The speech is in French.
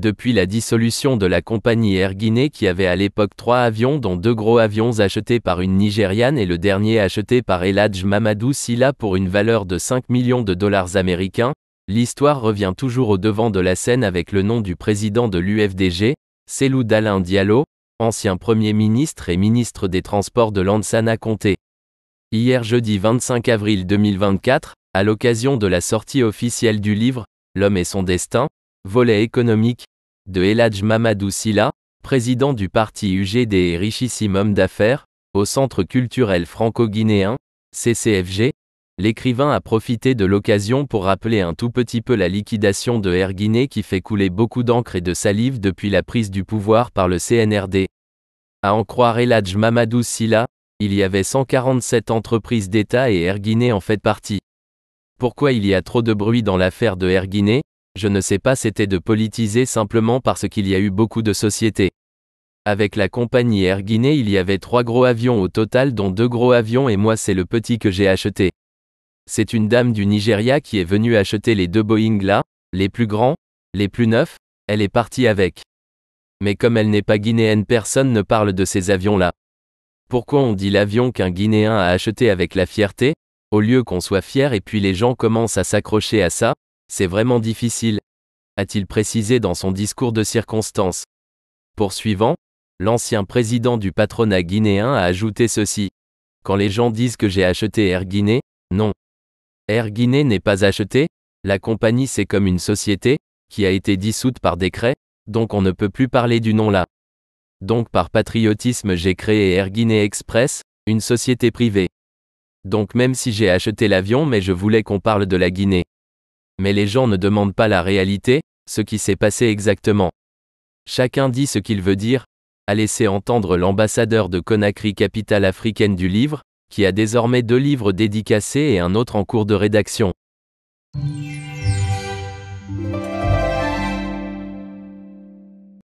depuis la dissolution de la compagnie Air Guinée qui avait à l'époque trois avions dont deux gros avions achetés par une Nigériane et le dernier acheté par Eladj Mamadou Silla pour une valeur de 5 millions de dollars américains, l'histoire revient toujours au devant de la scène avec le nom du président de l'UFDG, Selou Alain Diallo, ancien Premier ministre et ministre des Transports de Lansana Comté. Hier jeudi 25 avril 2024, à l'occasion de la sortie officielle du livre L'homme et son destin, volet économique, de Eladj Mamadou Silla, président du parti UGD et richissime homme d'affaires, au Centre culturel franco-guinéen, CCFG, l'écrivain a profité de l'occasion pour rappeler un tout petit peu la liquidation de Air qui fait couler beaucoup d'encre et de salive depuis la prise du pouvoir par le CNRD. À en croire Eladj Mamadou Silla, il y avait 147 entreprises d'État et Air en fait partie. Pourquoi il y a trop de bruit dans l'affaire de Air Guinée je ne sais pas c'était de politiser simplement parce qu'il y a eu beaucoup de sociétés. Avec la compagnie Air Guinée il y avait trois gros avions au total dont deux gros avions et moi c'est le petit que j'ai acheté. C'est une dame du Nigeria qui est venue acheter les deux Boeing là, les plus grands, les plus neufs, elle est partie avec. Mais comme elle n'est pas guinéenne personne ne parle de ces avions là. Pourquoi on dit l'avion qu'un Guinéen a acheté avec la fierté, au lieu qu'on soit fier et puis les gens commencent à s'accrocher à ça, c'est vraiment difficile, a-t-il précisé dans son discours de circonstance. Poursuivant, l'ancien président du patronat guinéen a ajouté ceci. Quand les gens disent que j'ai acheté Air Guinée, non. Air Guinée n'est pas acheté, la compagnie c'est comme une société, qui a été dissoute par décret, donc on ne peut plus parler du nom là. Donc par patriotisme j'ai créé Air Guinée Express, une société privée. Donc même si j'ai acheté l'avion mais je voulais qu'on parle de la Guinée mais les gens ne demandent pas la réalité, ce qui s'est passé exactement. Chacun dit ce qu'il veut dire, a laissé entendre l'ambassadeur de Conakry, capitale africaine du livre, qui a désormais deux livres dédicacés et un autre en cours de rédaction.